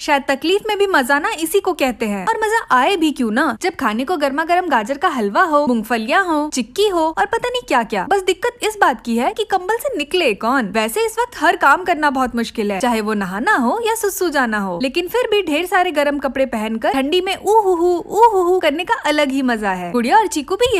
शायद तकलीफ में भी मजा ना इसी को कहते हैं और मजा आए भी क्यों ना जब खाने को गर्मा गर्म गाजर का हलवा हो मूंगफलियां हो चिक्की हो और पता नहीं क्या क्या बस दिक्कत इस बात की है कि कंबल से निकले कौन वैसे इस वक्त हर काम करना बहुत मुश्किल है चाहे वो नहाना हो या सुसु जाना हो लेकिन फिर भी ढेर सारे गर्म कपड़े पहनकर ठंडी में ऊ हु करने का अलग ही मजा है गुड़िया और चीकू भी यही